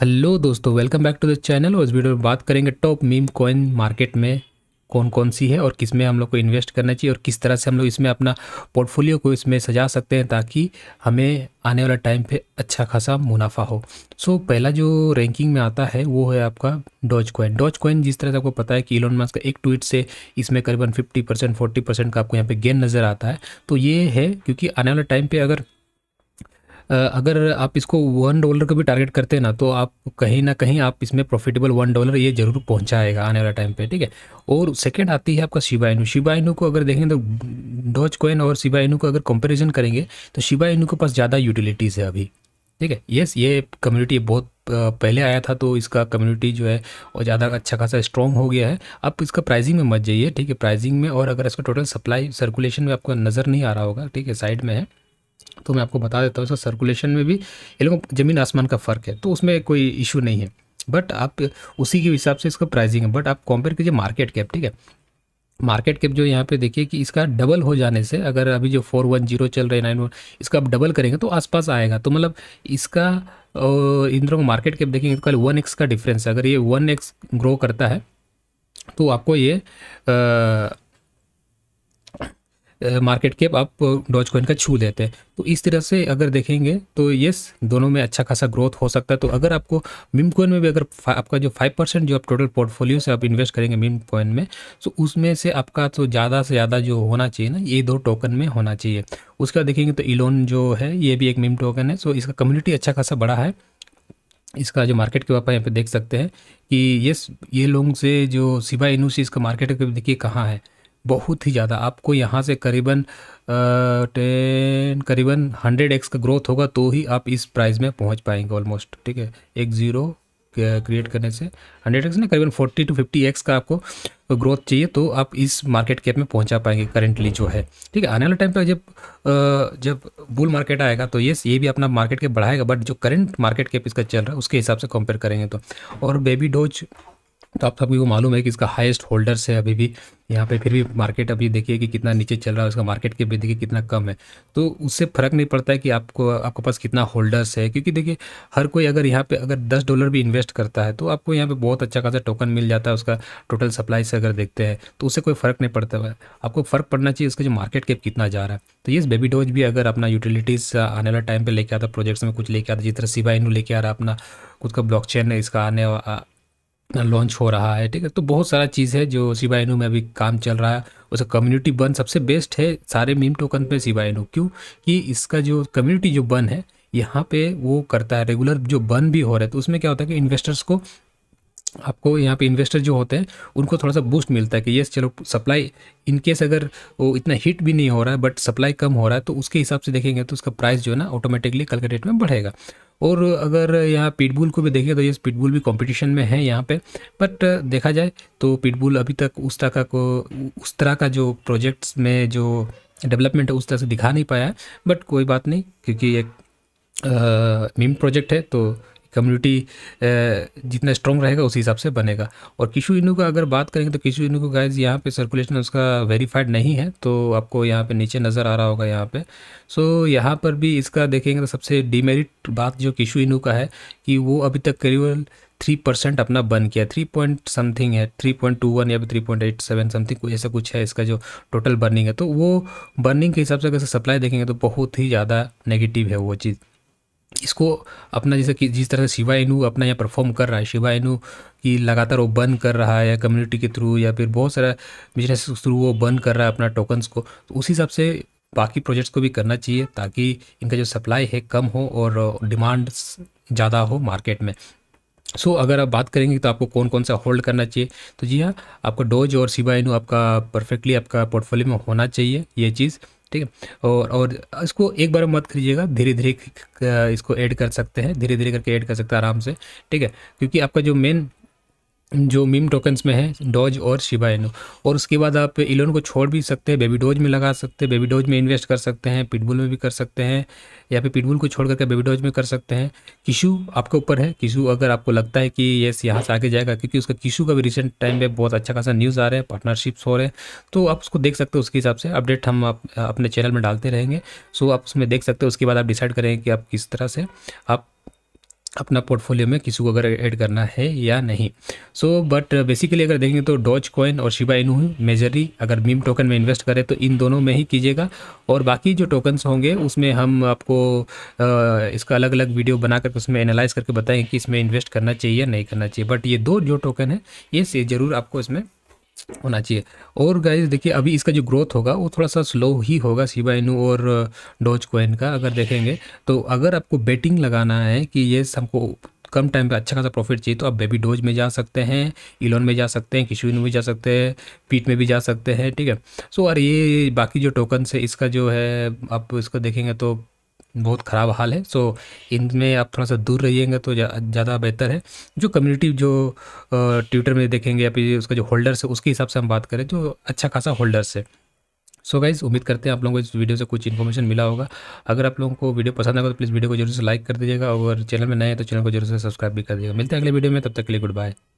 hello दोस्तों welcome back to the channel और इस वीडियो में बात करेंगे टॉप मीम कॉइन मार्केट में कौन कौन सी है और किस में हम लोग को इन्वेस्ट करना चाहिए और किस तरह से हम लोग इसमें अपना पोर्टफोलियो को इसमें सजा सकते हैं ताकि हमें आने वाला टाइम पे अच्छा खासा मुनाफा हो सो so, पहला जो रैंकिंग में आता है वो है आपका डॉज कॉइन डॉज कॉइन जिस तरह से आपको पता है कि इलोन मास्क का एक ट्वीट से इसमें करीबन फिफ्टी परसेंट फोर्टी परसेंट का आपको यहाँ पे गेन नज़र आता है तो ये है क्योंकि आने वाले टाइम पर अगर अगर आप इसको वन डॉलर का भी टारगेट करते हैं ना तो आप कहीं ना कहीं आप इसमें प्रॉफिटेबल वन डॉलर ये जरूर पहुंचाएगा आने वाला टाइम पे ठीक है और सेकंड आती है आपका शिबाइनू शिबाइनू को अगर देखें तो डॉच कोइन और शिबाइनू को अगर कंपेरिजन करेंगे तो शिबाइनू के पास ज़्यादा यूटिलिटीज़ है अभी ठीक है येस ये कम्युनिटी बहुत पहले आया था तो इसका कम्युनिटी जो है और ज़्यादा अच्छा खासा स्ट्रॉन्ग हो गया है आप इसका प्राइसिंग में मत जाइए ठीक है प्राइसिंग में और अगर इसका टोटल सप्लाई सर्कुलेशन में आपको नज़र नहीं आ रहा होगा ठीक है साइड में है तो मैं आपको बता देता हूँ इसका सर्कुलेशन में भी ये लोगों ज़मीन आसमान का फ़र्क है तो उसमें कोई इशू नहीं है बट आप उसी के हिसाब से इसका प्राइसिंग है बट आप कंपेयर कीजिए मार्केट कैप ठीक है मार्केट कैप जो यहाँ पे देखिए कि इसका डबल हो जाने से अगर अभी जो फोर वन जीरो चल रहा है नाइन वन इसका आप डबल करेंगे तो आसपास आएगा तो मतलब इसका इन दोनों मार्केट कैप देखेंगे तो कल वन एक्स का डिफरेंस है अगर ये वन एक्स ग्रो करता है तो आपको ये आ, मार्केट कैप आप डॉज कॉइन का छू लेते हैं तो इस तरह से अगर देखेंगे तो येस दोनों में अच्छा खासा ग्रोथ हो सकता है तो अगर आपको मिम कॉइन में भी अगर आपका जो फाइव परसेंट जो आप टोटल पोर्टफोलियो से आप इन्वेस्ट करेंगे मिम कॉइन में तो उसमें से आपका तो ज़्यादा से ज़्यादा जो होना चाहिए ना ये दो टोकन में होना चाहिए उसका देखेंगे तो इलोन जो है ये भी एक मिम टोकन है सो इसका कम्युनिटी अच्छा खासा बड़ा है इसका जो मार्केट के आप यहाँ पर देख सकते हैं कि यस ये लोगों से जो सिवा इनू से इसका मार्केट देखिए कहाँ है बहुत ही ज़्यादा आपको यहाँ से करीबन टेन करीबन हंड्रेड एक्स का ग्रोथ होगा तो ही आप इस प्राइस में पहुँच पाएंगे ऑलमोस्ट ठीक है एक ज़ीरो क्रिएट करने से हंड्रेड एक्स ना करीबन फोर्टी टू फिफ्टी एक्स का आपको ग्रोथ चाहिए तो आप इस मार्केट कैप में पहुंचा पाएंगे करेंटली जो है ठीक है आने वाले टाइम पे जब जब बुल मार्केट आएगा तो येस ये भी अपना मार्केट कैप बढ़ाएगा बट जो करंट मार्केट कैप इसका चल रहा है उसके हिसाब से कंपेयर करेंगे तो और बेबी डोज तो आप सभी को मालूम है कि इसका हाईएस्ट होल्डर्स है अभी भी यहाँ पे फिर भी मार्केट अभी देखिए कि कितना नीचे चल रहा है उसका मार्केट के भी देखिए कितना कम है तो उससे फ़र्क नहीं पड़ता है कि आपको आपके पास कितना होल्डर्स है क्योंकि देखिए हर कोई अगर यहाँ पे अगर दस डॉलर भी इन्वेस्ट करता है तो आपको यहाँ पे बहुत अच्छा खासा टोकन मिल जाता है उसका टोटल सप्लाई से अगर देखते हैं तो उससे कोई फ़र्क नहीं पड़ता है आपको फ़र्क पड़ना चाहिए उसका जो मार्केट कैप कितना जा रहा है तो ये बेबी डोज भी अगर अपना यूटिलिटीज़ आने वाला टाइम पर लेके आता प्रोजेक्ट्स में कुछ लेके आता जिस तरह सिवा इनू लेके आ रहा अपना खुद का ब्लॉक है इसका आने लॉन्च हो रहा है ठीक है तो बहुत सारा चीज़ है जो शिबा इनू में अभी काम चल रहा है उसका कम्युनिटी बन सबसे बेस्ट है सारे मीम टोकन पे शिबा इनू क्यों कि इसका जो कम्युनिटी जो बन है यहाँ पे वो करता है रेगुलर जो बन भी हो रहा है तो उसमें क्या होता है कि इन्वेस्टर्स को आपको यहाँ पे इन्वेस्टर जो होते हैं उनको थोड़ा सा बूस्ट मिलता है कि यस चलो सप्लाई इन केस अगर वो इतना हिट भी नहीं हो रहा है बट सप्लाई कम हो रहा है तो उसके हिसाब से देखेंगे तो उसका प्राइस जो है ना ऑटोमेटिकली कल के डेट में बढ़ेगा और अगर यहाँ पिटबुल को भी देखें तो ये पिटबुल भी कंपटीशन में है यहाँ पे बट देखा जाए तो पिटबुल अभी तक उस तरह का को उस तरह का जो प्रोजेक्ट्स में जो डेवलपमेंट है उस तरह से दिखा नहीं पाया है बट कोई बात नहीं क्योंकि एक मीम प्रोजेक्ट है तो कम्युनिटी जितना स्ट्रॉन्ग रहेगा उसी हिसाब से बनेगा और किशु इनू का अगर बात करेंगे तो किशु इनू को गाइज यहाँ पे सर्कुलेशन उसका वेरीफाइड नहीं है तो आपको यहाँ पे नीचे नज़र आ रहा होगा यहाँ पे सो so, यहाँ पर भी इसका देखेंगे तो सबसे डिमेरिट बात जो किशु इनू का है कि वो अभी तक करीबन थ्री परसेंट अपना बन किया थ्री पॉइंट समथिंग है थ्री पॉइंट टू वन या three point eight seven something ऐसा कुछ है इसका जो टोटल बर्निंग है तो वो बर्निंग के हिसाब से अगर सप्लाई देखेंगे तो बहुत ही ज़्यादा नेगेटिव है वो चीज़ इसको अपना जैसे कि जिस तरह से शिवा इनू अपना यहाँ परफॉर्म कर रहा है शिवा इनू की लगातार वो बंद कर रहा है कम्युनिटी के थ्रू या फिर बहुत सारा बिजनेस के थ्रू वो बंद कर रहा है अपना टोकन्स को तो उस हिसाब से बाकी प्रोजेक्ट्स को भी करना चाहिए ताकि इनका जो सप्लाई है कम हो और डिमांड ज़्यादा हो मार्केट में सो so, अगर आप बात करेंगे तो आपको कौन कौन सा होल्ड करना चाहिए तो जी हाँ आपका डोज और सिबाइनू आपका परफेक्टली आपका पोर्टफोलियो में होना चाहिए ये चीज़ ठीक है और और इसको एक बार मत करिएगा धीरे धीरे इसको ऐड कर सकते हैं धीरे धीरे करके ऐड कर सकते हैं आराम से ठीक है क्योंकि आपका जो मेन जो मीम टोकन्स में है डोज और शिबा इनो और उसके बाद आप इलोन को छोड़ भी सकते हैं बेबी डोज में लगा सकते हैं बेबी डोज में इन्वेस्ट कर सकते हैं पिटबुल में भी कर सकते हैं या फिर पिटबुल को छोड़ करके बेबी डोज में कर सकते हैं किशू आपके ऊपर है किशू अगर आपको लगता है कि येस यहाँ से आगे जाएगा क्योंकि उसका किशू का भी रिसेंट टाइम में बहुत अच्छा खासा न्यूज़ आ रहा है पार्टनरशिप्स हो रहे हैं तो आप उसको देख सकते हो उसके हिसाब से अपडेट हम आप, अपने चैनल में डालते रहेंगे सो आप उसमें देख सकते हो उसके बाद आप डिसाइड करेंगे कि आप किस तरह से आप अपना पोर्टफोलियो में किसी को अगर ऐड करना है या नहीं सो बट बेसिकली अगर देखेंगे तो डॉच कॉइन और शिबा इनू मेजरली अगर मीम टोकन में इन्वेस्ट करें तो इन दोनों में ही कीजिएगा और बाकी जो टोकन्स होंगे उसमें हम आपको आ, इसका अलग अलग वीडियो बना करके उसमें एनालाइज करके बताएंगे कि इसमें इन्वेस्ट करना चाहिए या नहीं करना चाहिए बट ये दो जो टोकन है ये ज़रूर आपको इसमें होना चाहिए और गाइज देखिए अभी इसका जो ग्रोथ होगा वो थोड़ा सा स्लो ही होगा शिबा इनू और डोज कोइन का अगर देखेंगे तो अगर आपको बेटिंग लगाना है कि ये हमको कम टाइम पे अच्छा खासा प्रॉफिट चाहिए तो आप बेबी डोज में जा सकते हैं इलोन में जा सकते हैं किशुइन में जा सकते हैं पीट में भी जा सकते हैं ठीक है सो और ये बाकी जो टोकन से इसका जो है आप इसको देखेंगे तो बहुत ख़राब हाल है सो इनमें आप थोड़ा सा दूर रहिएगा तो ज़्यादा बेहतर है जो कम्युनिटी जो ट्विटर में देखेंगे या फिर उसका जो होल्डर्स है उसके हिसाब से हम बात करें जो अच्छा खासा होल्डर्स है सो गाइज उम्मीद करते हैं आप लोगों को इस वीडियो से कुछ इन्फॉर्मेशन मिला होगा अगर आप लोगों को वीडियो पसंद आएगा तो प्लीज़ वीडियो को जरूर से लाइक कर दीजिएगा और चैनल में नए हैं तो चैनल को जरूर से सब्सक्राइब भी कर दीजिएगा मिलते हैं अगले वीडियो में तब तक के लिए गुड बाय